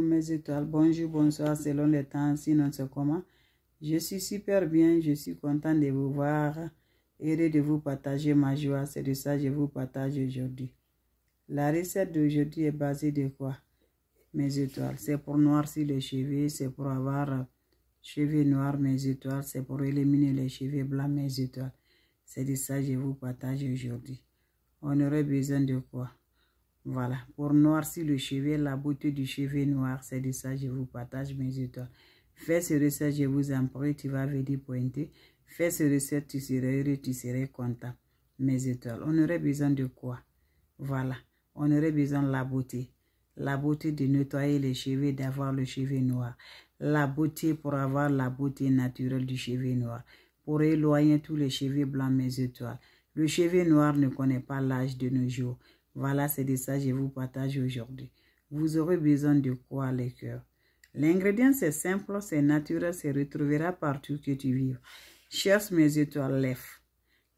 mes étoiles. Bonjour, bonsoir, selon le temps, sinon c'est comment. Je suis super bien, je suis content de vous voir. et de vous partager ma joie, c'est de ça que je vous partage aujourd'hui. La recette d'aujourd'hui est basée de quoi Mes étoiles. C'est pour noircir les cheveux, c'est pour avoir cheveux noirs, mes étoiles. C'est pour éliminer les cheveux blancs, mes étoiles. C'est de ça que je vous partage aujourd'hui. On aurait besoin de quoi voilà, pour noircir le chevet, la beauté du chevet noir, c'est de ça que je vous partage mes étoiles. Fais ce recette, je vous en prie, tu vas venir pointer. Fais ce recette, tu serais heureux, tu serais content. Mes étoiles, on aurait besoin de quoi Voilà, on aurait besoin de la beauté. La beauté de nettoyer les cheveux, d'avoir le chevet noir. La beauté pour avoir la beauté naturelle du chevet noir. Pour éloigner tous les cheveux blancs, mes étoiles. Le chevet noir ne connaît pas l'âge de nos jours. Voilà, c'est de ça que je vous partage aujourd'hui. Vous aurez besoin de quoi les cœurs L'ingrédient, c'est simple, c'est naturel, se retrouvera partout que tu vives. Cherche mes étoiles, l'œuf.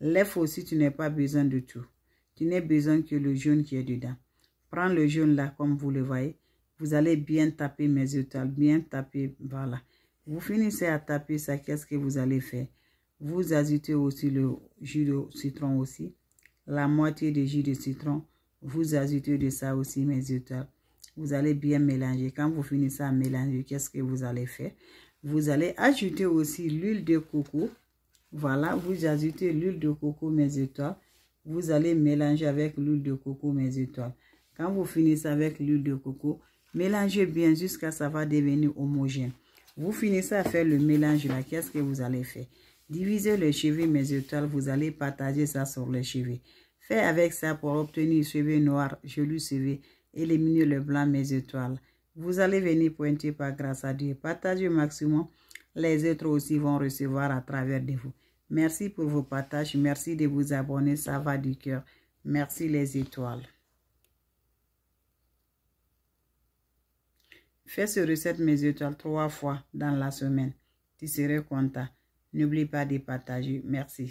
L'œuf aussi, tu n'as pas besoin de tout. Tu n'as besoin que le jaune qui est dedans. Prends le jaune là, comme vous le voyez. Vous allez bien taper mes étoiles, bien taper, voilà. Vous finissez à taper ça, qu'est-ce que vous allez faire Vous ajoutez aussi le jus de citron aussi, la moitié de jus de citron, vous ajoutez de ça aussi, mes étoiles. Vous allez bien mélanger. Quand vous finissez à mélanger, qu'est-ce que vous allez faire? Vous allez ajouter aussi l'huile de coco. Voilà, vous ajoutez l'huile de coco, mes étoiles. Vous allez mélanger avec l'huile de coco, mes étoiles. Quand vous finissez avec l'huile de coco, mélangez bien jusqu'à ce que ça va devenir homogène. Vous finissez à faire le mélange là, qu'est-ce que vous allez faire? Divisez le cheveu, mes étoiles, vous allez partager ça sur le chevet. Fais avec ça pour obtenir cheveux noirs, lui CV. éliminer le blanc, mes étoiles. Vous allez venir pointer par grâce à Dieu. Partagez au maximum. Les autres aussi vont recevoir à travers de vous. Merci pour vos partages. Merci de vous abonner. Ça va du cœur. Merci les étoiles. Fais ce recette mes étoiles trois fois dans la semaine. Tu seras content. N'oublie pas de partager. Merci.